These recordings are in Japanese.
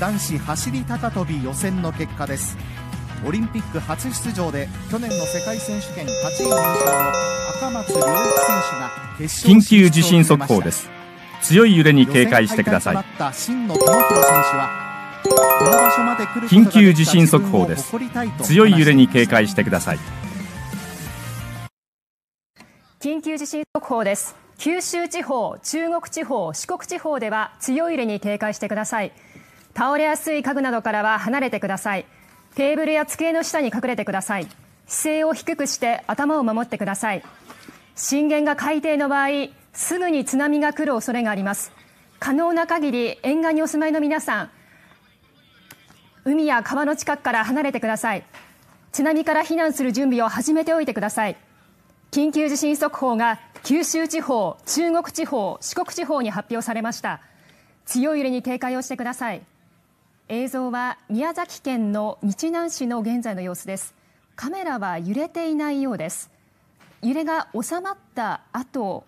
男子走り高跳び予選の結果ですオリンピック初出場で去年の世界選手権8位入賞の赤松良一選手が緊急地震速報です強い揺れに警戒してください緊急地震速報です強い揺れに警戒してください緊急地震速報です九州地方中国地方四国地方では強い揺れに警戒してください倒れやすい家具などからは離れてくださいテーブルや机の下に隠れてください姿勢を低くして頭を守ってください震源が海底の場合すぐに津波が来る恐れがあります可能な限り沿岸にお住まいの皆さん海や川の近くから離れてください津波から避難する準備を始めておいてください緊急地震速報が九州地方中国地方四国地方に発表されました強い揺れに警戒をしてください映像は宮崎県の日南市の現在の様子です。カメラは揺れていないようです。揺れが収まった後、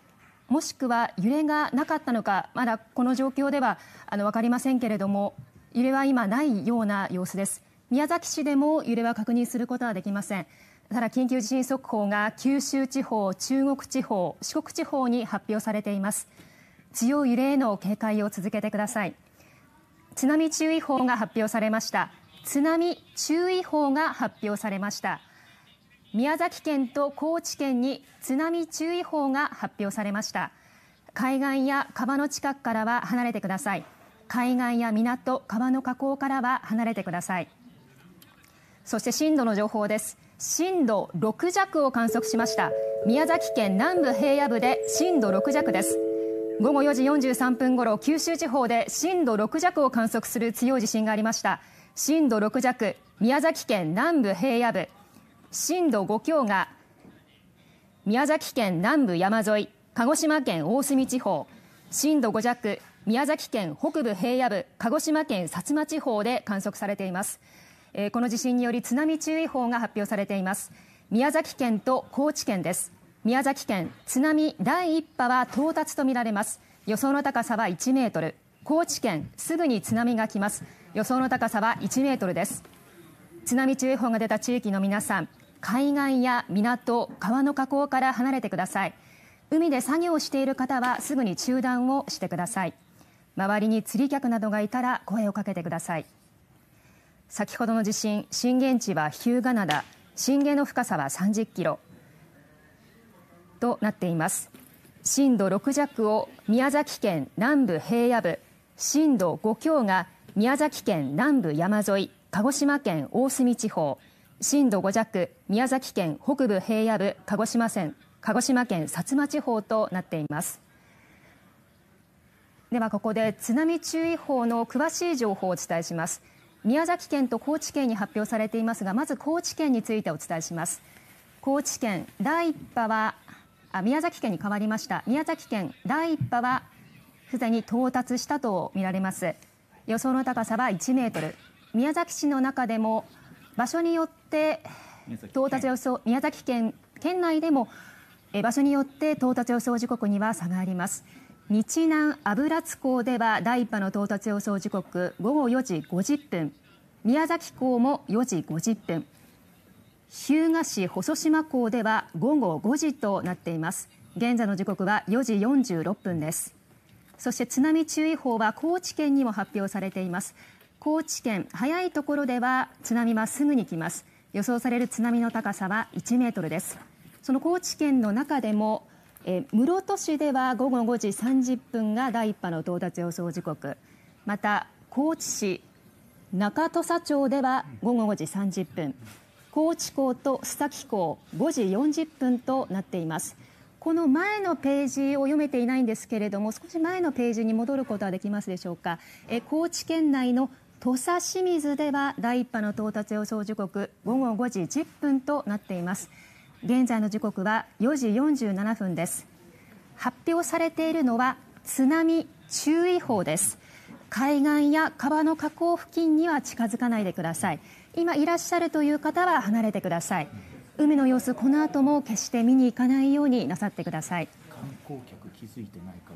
もしくは揺れがなかったのか、まだこの状況ではあの分かりませんけれども、揺れは今ないような様子です。宮崎市でも揺れは確認することはできません。ただ緊急地震速報が九州地方、中国地方、四国地方に発表されています。強い揺れへの警戒を続けてください。津波注意報が発表されました。津波注意報が発表されました。宮崎県と高知県に津波注意報が発表されました。海岸や川の近くからは離れてください。海岸や港、川の河口からは離れてください。そして震度の情報です。震度6弱を観測しました。宮崎県南部平野部で震度6弱です。午後4時43分ごろ九州地方で震度6弱を観測する強い地震がありました震度6弱宮崎県南部平野部震度5強が宮崎県南部山沿い鹿児島県大隅地方震度5弱宮崎県北部平野部鹿児島県薩摩地方で観測されています、えー、この地震により津波注意報が発表されています宮崎県と高知県です宮崎県、津波第1波は到達とみられます。予想の高さは1メートル。高知県、すぐに津波が来ます。予想の高さは1メートルです。津波注意報が出た地域の皆さん、海岸や港、川の河口から離れてください。海で作業をしている方はすぐに中断をしてください。周りに釣り客などがいたら声をかけてください。先ほどの地震、震源地は日向灘、震源の深さは30キロ。となっています震度6弱を宮崎県南部平野部震度5強が宮崎県南部山沿い鹿児島県大隅地方震度5弱宮崎県北部平野部鹿児島県鹿児島県薩摩地方となっていますではここで津波注意報の詳しい情報をお伝えします宮崎県と高知県に発表されていますがまず高知県についてお伝えします高知県第1波はあ宮崎県に変わりました宮崎県第1波はすでに到達したと見られます予想の高さは1メートル宮崎市の中でも場所によって到達予想宮崎県県内でも場所によって到達予想時刻には差があります日南油津港では第1波の到達予想時刻午後4時50分宮崎港も4時50分日向市細島港では午後5時となっています。現在の時刻は4時46分です。そして津波注意報は高知県にも発表されています。高知県、早いところでは津波はすぐに来ます。予想される津波の高さは1メートルです。その高知県の中でも、え室戸市では午後5時30分が第一波の到達予想時刻、また高知市中土佐町では午後5時30分、高知港と須崎港、5時40分となっています。この前のページを読めていないんですけれども、少し前のページに戻ることはできますでしょうか。え高知県内の土佐清水では第1波の到達予想時刻午後5時10分となっています現在の時刻は4時47分です発表されているのは津波注意報です海岸や川の河口付近には近づかないでください今いらっしゃるという方は離れてください。海の様子、この後も決して見に行かないようになさってください。観光客気づいてないか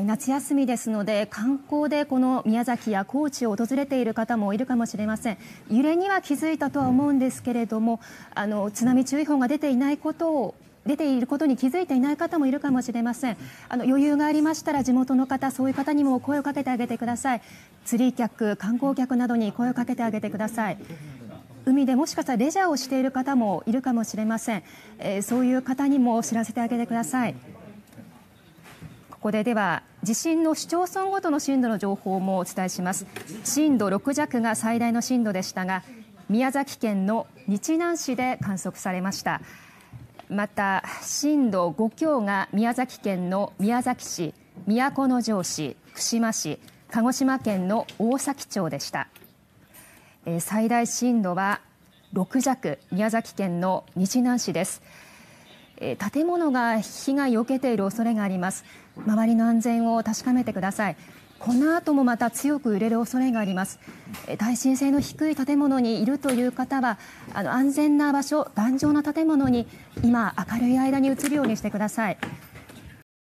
も。夏休みですので観光でこの宮崎や高知を訪れている方もいるかもしれません揺れには気づいたとは思うんですけれどもあの津波注意報が出ていないことを出ていることに気づいていない方もいるかもしれませんあの余裕がありましたら地元の方そういう方にも声をかけてあげてください釣り客観光客などに声をかけてあげてください海でもしかしたらレジャーをしている方もいるかもしれません、えー、そういう方にも知らせてあげてくださいここででは地震の市町村ごとの震度の情報もお伝えします震度6弱が最大の震度でしたが宮崎県の日南市で観測されましたまた震度5強が宮崎県の宮崎市、都城市、串間市、鹿児島県の大崎町でした。え最大震度は6弱、宮崎県の日南市です。え建物が被害を受けている恐れがあります。周りの安全を確かめてください。この後もまた強く揺れる恐れがあります。耐震性の低い建物にいるという方は、あの安全な場所、頑丈な建物に今明るい間に移るようにしてください。